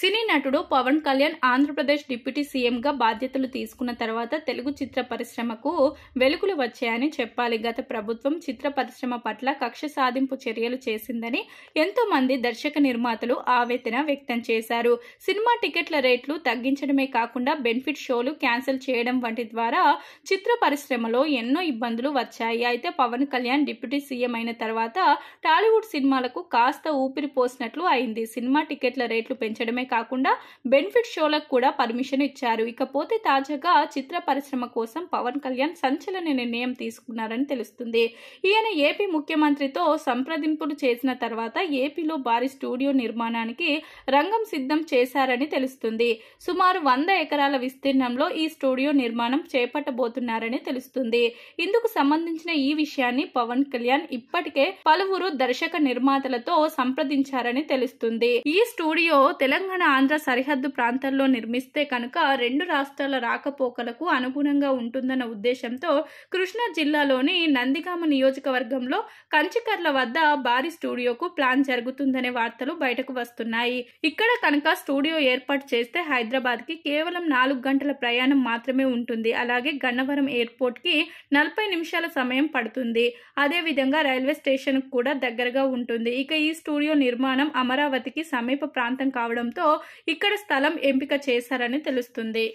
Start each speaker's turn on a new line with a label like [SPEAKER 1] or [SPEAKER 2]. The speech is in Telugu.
[SPEAKER 1] సినీ నటుడు పవన్ కళ్యాణ్ ఆంధ్రప్రదేశ్ డిప్యూటీ సీఎంగా బాధ్యతలు తీసుకున్న తర్వాత తెలుగు చిత్ర పరిశ్రమకు వెలుగులు వచ్చాయని చెప్పాలి గత ప్రభుత్వం చిత్ర పరిశ్రమ పట్ల కక్ష సాధింపు చర్యలు చేసిందని ఎంతో మంది దర్శక నిర్మాతలు ఆవేదన వ్యక్తం చేశారు సినిమా టికెట్ల రేట్లు తగ్గించడమే కాకుండా బెనిఫిట్ షోలు క్యాన్సిల్ చేయడం వంటి ద్వారా చిత్ర పరిశ్రమలో ఎన్నో ఇబ్బందులు వచ్చాయి అయితే పవన్ కళ్యాణ్ డిప్యూటీ సీఎం అయిన తర్వాత టాలీవుడ్ సినిమాలకు కాస్త ఊపిరి పోసినట్లు అయింది సినిమా టికెట్ల రేట్లు పెంచడమే కాకుండా బెనిఫిట్ షోలకు కూడా పర్మిషన్ ఇచ్చారు ఇకపోతే తాజాగా చిత్ర పరిశ్రమ కోసం పవన్ కళ్యాణ్ సంచలన నిర్ణయం తీసుకున్నారని తెలుస్తుంది ఈయన ఏపీ ముఖ్యమంత్రితో సంప్రదింపులు చేసిన తర్వాత ఏపీలో భారీ స్టూడియో నిర్మాణానికి రంగం సిద్ధం చేశారని తెలుస్తుంది సుమారు వంద ఎకరాల విస్తీర్ణంలో ఈ స్టూడియో నిర్మాణం చేపట్టబోతున్నారని తెలుస్తుంది ఇందుకు సంబంధించిన ఈ విషయాన్ని పవన్ కళ్యాణ్ ఇప్పటికే పలువురు దర్శక నిర్మాతలతో సంప్రదించారని తెలుస్తుంది ఈ స్టూడియో తెలంగాణ తెలంగాణ ఆంధ్ర సరిహద్దు ప్రాంతాల్లో నిర్మిస్తే కనుక రెండు రాష్ట్రాల రాకపోకలకు అనుగుణంగా ఉంటుందన్న ఉద్దేశంతో కృష్ణా జిల్లాలోని నందిగామ నియోజకవర్గంలో కంచికర్ల వద్ద భారీ స్టూడియోకు ప్లాన్ జరుగుతుందనే వార్తలు బయటకు వస్తున్నాయి ఇక్కడ కనుక స్టూడియో ఏర్పాటు చేస్తే హైదరాబాద్కి కేవలం నాలుగు గంటల ప్రయాణం మాత్రమే ఉంటుంది అలాగే గన్నవరం ఎయిర్పోర్ట్కి నలభై నిమిషాల సమయం పడుతుంది అదే విధంగా రైల్వే స్టేషన్ కూడా దగ్గరగా ఉంటుంది ఇక ఈ స్టూడియో నిర్మాణం అమరావతికి సమీప ప్రాంతం కావడంతో ఇక్కడ స్థలం ఎంపిక చేశారని తెలుస్తుంది